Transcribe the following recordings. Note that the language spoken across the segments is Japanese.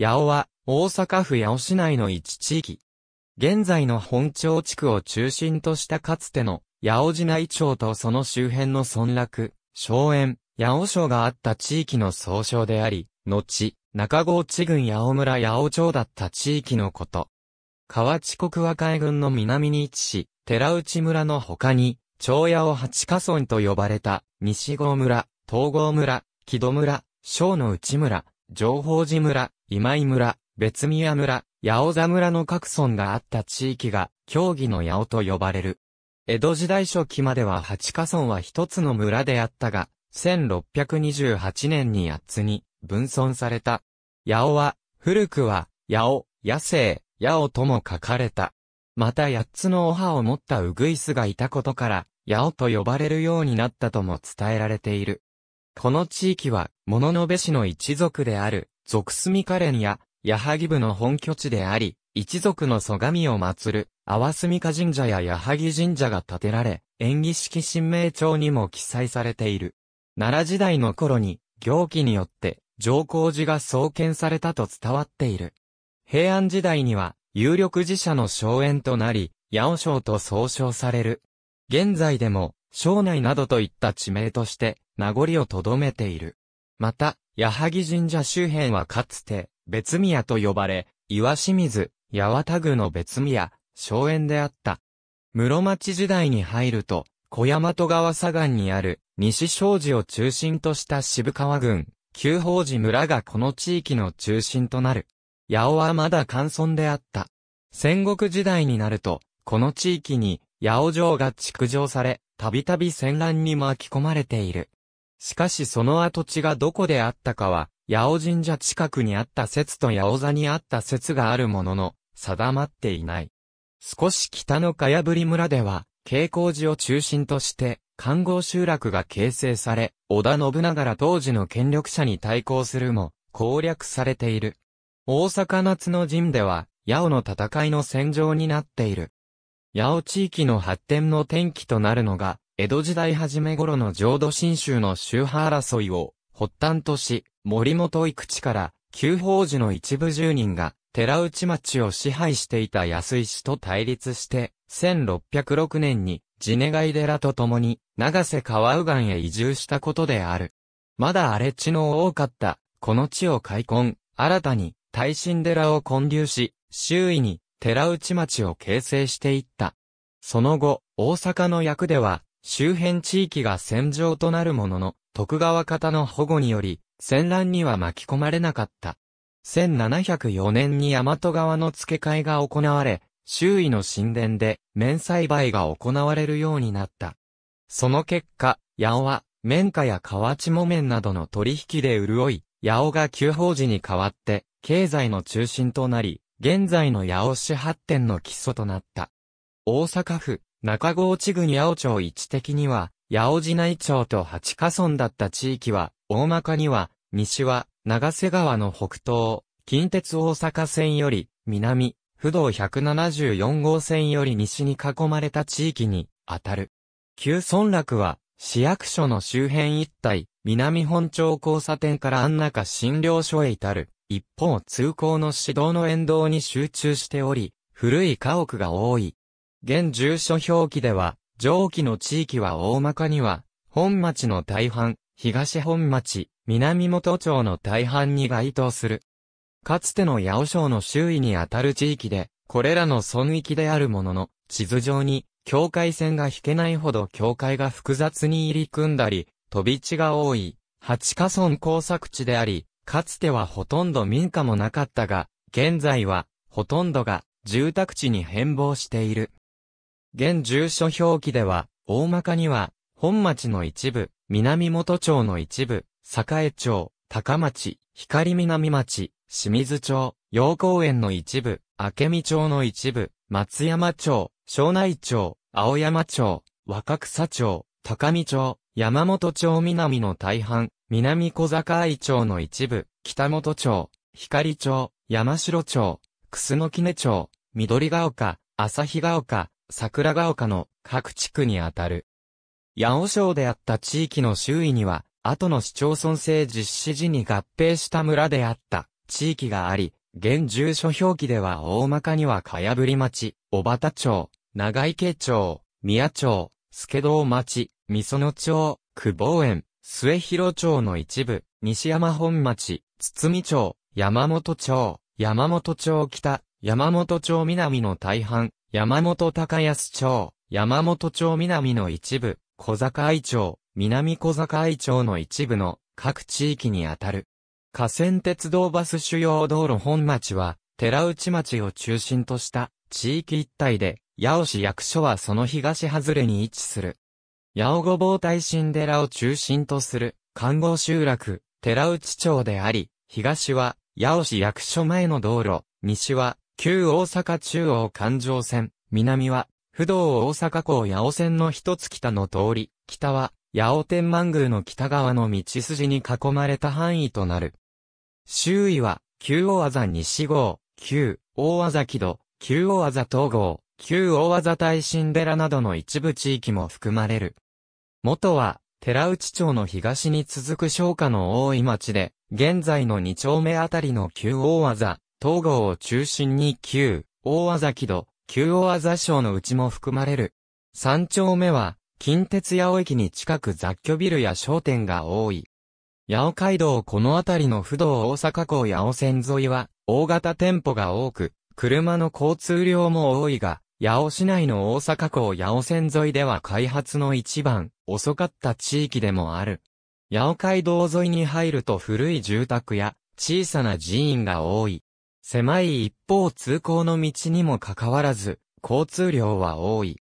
八尾は、大阪府八尾市内の一地域。現在の本町地区を中心としたかつての、八尾市内町とその周辺の村落、荘園、八尾省があった地域の総称であり、後、中郷地郡八尾村八尾町だった地域のこと。河内国和海軍の南に位置し、寺内村の他に、町八尾八家村と呼ばれた、西郷村、東郷村、木戸村、省の内村、情報寺村、今井村、別宮村、八尾座村の各村があった地域が、競技の八尾と呼ばれる。江戸時代初期までは八家村は一つの村であったが、1628年に八つに分村された。八尾は、古くは、八尾、野生、八尾とも書かれた。また八つのお歯を持ったウグイスがいたことから、八尾と呼ばれるようになったとも伝えられている。この地域は、物の部氏の一族である、俗住カレンや、矢作部の本拠地であり、一族の祖神を祀る、淡住家神社や矢作神社が建てられ、演起式神明帳にも記載されている。奈良時代の頃に、行基によって、上皇寺が創建されたと伝わっている。平安時代には、有力寺社の荘園となり、八尾省と総称される。現在でも、省内などといった地名として、名残をとどめている。また、矢作神社周辺はかつて、別宮と呼ばれ、岩清水、八幡宮の別宮、荘園であった。室町時代に入ると、小山戸川左岸にある、西庄寺を中心とした渋川郡、旧宝寺村がこの地域の中心となる。八尾はまだ乾村であった。戦国時代になると、この地域に、八尾城が築城され、たびたび戦乱に巻き込まれている。しかしその跡地がどこであったかは、八尾神社近くにあった説と八尾座にあった説があるものの、定まっていない。少し北のかやぶり村では、慶光寺を中心として、観光集落が形成され、織田信長ら当時の権力者に対抗するも、攻略されている。大阪夏の陣では、八尾の戦いの戦場になっている。八尾地域の発展の転機となるのが、江戸時代初め頃の浄土真宗の宗派争いを発端とし、森本育地から旧法寺の一部住人が寺内町を支配していた安井氏と対立して、1606年にジネガイ寺と共に長瀬川右岸へ移住したことである。まだ荒れ地の多かった、この地を開墾、新たに大神寺を建立し、周囲に寺内町を形成していった。その後、大阪の役では、周辺地域が戦場となるものの、徳川方の保護により、戦乱には巻き込まれなかった。1704年に大和川の付け替えが行われ、周囲の神殿で、綿栽培が行われるようになった。その結果、八尾は、綿花や河内木綿などの取引で潤い、八尾が旧法寺に代わって、経済の中心となり、現在の八尾市発展の基礎となった。大阪府、中郷地区に青町位置的には、八尾寺内町と八ヶ村だった地域は、大まかには、西は、長瀬川の北東、近鉄大阪線より、南、不動174号線より西に囲まれた地域に、あたる。旧村落は、市役所の周辺一帯、南本町交差点から安中診療所へ至る。一方、通行の指導の沿道に集中しており、古い家屋が多い。現住所表記では、上記の地域は大まかには、本町の大半、東本町、南本町の大半に該当する。かつての八尾省の周囲にあたる地域で、これらの村域であるものの、地図上に、境界線が引けないほど境界が複雑に入り組んだり、飛び地が多い、八ヶ村工作地であり、かつてはほとんど民家もなかったが、現在は、ほとんどが住宅地に変貌している。現住所表記では、大まかには、本町の一部、南本町の一部、栄町、高町、光南町、清水町、陽光園の一部、明美町の一部、松山町、庄内町、青山町、若草町、高見町、山本町南の大半、南小坂井町の一部、北本町、光町、山城町、楠木根町、緑ヶ丘、旭ヶ丘、桜ヶ丘の各地区にあたる。八尾省であった地域の周囲には、後の市町村制実施時に合併した村であった地域があり、現住所表記では大まかにはかやぶり町、小畑町、長池町、宮町、助堂町、美園町、久保園、末広町の一部、西山本町、堤町、山本町、山本町北、山本町南の大半、山本高安町、山本町南の一部、小坂町、南小坂町の一部の各地域にあたる。河川鉄道バス主要道路本町は、寺内町を中心とした地域一帯で、八尾市役所はその東外れに位置する。八尾御坊大神寺を中心とする、看護集落、寺内町であり、東は、八尾市役所前の道路、西は、旧大阪中央環状線、南は、不動大阪港八尾線の一つ北の通り、北は、八尾天満宮の北側の道筋に囲まれた範囲となる。周囲は、旧大技西号、旧大技木戸、旧大技東号、旧大技大神寺などの一部地域も含まれる。元は、寺内町の東に続く商家の多い町で、現在の二丁目あたりの旧大技、東郷を中心に旧、大和崎戸、旧大和省のうちも含まれる。三丁目は、近鉄八尾駅に近く雑居ビルや商店が多い。八尾街道この辺りの不動大阪港八尾線沿いは、大型店舗が多く、車の交通量も多いが、八尾市内の大阪港八尾線沿いでは開発の一番遅かった地域でもある。八尾街道沿いに入ると古い住宅や小さな寺院が多い。狭い一方通行の道にもかかわらず、交通量は多い。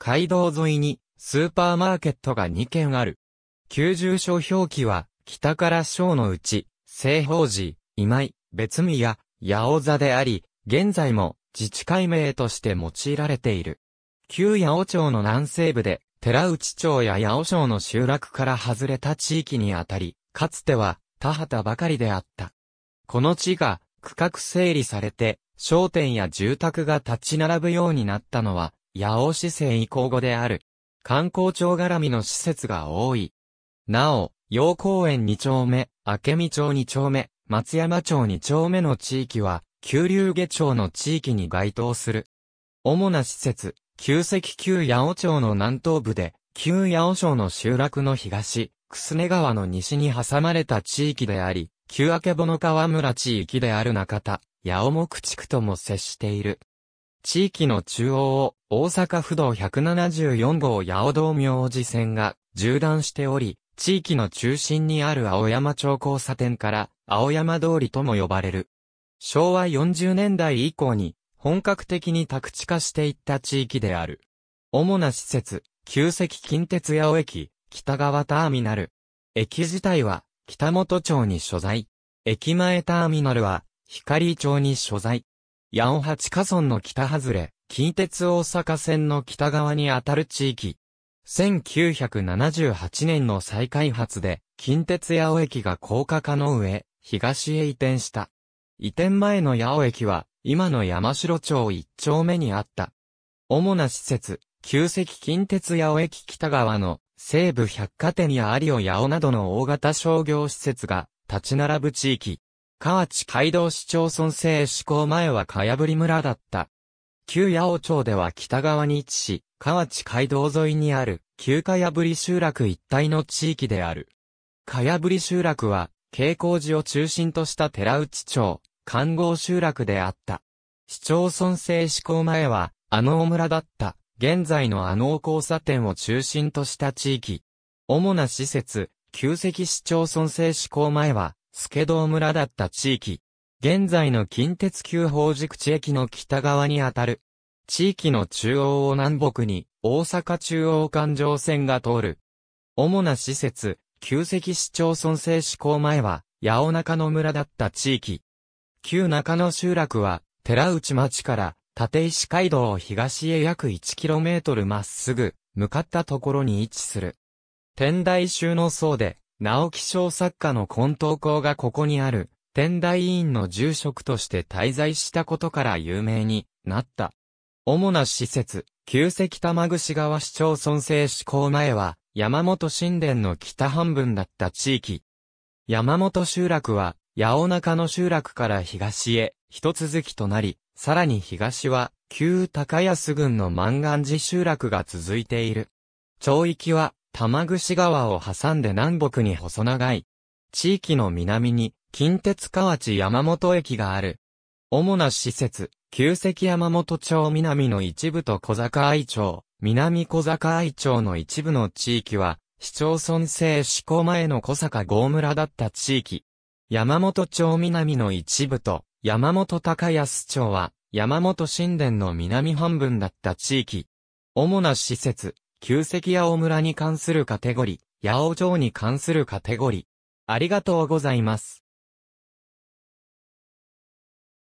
街道沿いにスーパーマーケットが2軒ある。旧住所表記は、北から小のうち、西方寺、今井、別宮、八尾座であり、現在も自治会名として用いられている。旧八尾町の南西部で、寺内町や八尾町の集落から外れた地域にあたり、かつては田畑ばかりであった。この地が区画整理されて、商店や住宅が立ち並ぶようになったのは、八尾市政移行後である。観光庁絡みの施設が多い。なお、陽公園2丁目、明美町2丁目、松山町2丁目の地域は、九流下町の地域に該当する。主な施設、旧石旧八尾町の南東部で、旧八尾町の集落の東、くすね川の西に挟まれた地域であり、旧明の川村地域である中田、八尾木地区とも接している。地域の中央を大阪府道174号八尾道明寺線が縦断しており、地域の中心にある青山町交差点から青山通りとも呼ばれる。昭和40年代以降に本格的に宅地化していった地域である。主な施設、旧石近鉄八尾駅、北側ターミナル。駅自体は北本町に所在。駅前ターミナルは、光町に所在。八尾八河村の北外れ、近鉄大阪線の北側にあたる地域。1978年の再開発で、近鉄八尾駅が高架化の上、東へ移転した。移転前の八尾駅は、今の山城町一丁目にあった。主な施設、旧石近鉄八尾駅北側の西武百貨店やアリオ八尾などの大型商業施設が立ち並ぶ地域。河内街道市町村制施行前はかやぶり村だった。旧八尾町では北側に位置し、河内街道沿いにある旧かやぶり集落一帯の地域である。かやぶり集落は、慶光寺を中心とした寺内町、観光集落であった。市町村制施行前は、あの大村だった。現在のあの交差点を中心とした地域。主な施設、旧石市町村制施行前は、助堂村だった地域。現在の近鉄急宝寺地駅の北側にあたる。地域の中央を南北に、大阪中央環状線が通る。主な施設、旧石市町村制施行前は、八尾中野村だった地域。旧中野集落は、寺内町から立石街道を東へ約 1km まっすぐ、向かったところに位置する。天台宗の僧で、直木賞作家の近東校がここにある、天台院の住職として滞在したことから有名になった。主な施設、旧石玉串川市町村制施行前は、山本神殿の北半分だった地域。山本集落は、八尾中の集落から東へ一続きとなり、さらに東は、旧高安郡の万願寺集落が続いている。町域は、玉串川を挟んで南北に細長い。地域の南に、近鉄河内山本駅がある。主な施設、旧石山本町南の一部と小坂愛町、南小坂愛町の一部の地域は、市町村制施行前の小坂郷村だった地域。山本町南の一部と、山本高安町は、山本神殿の南半分だった地域。主な施設、旧石八尾村に関するカテゴリ八尾町に関するカテゴリありがとうございます。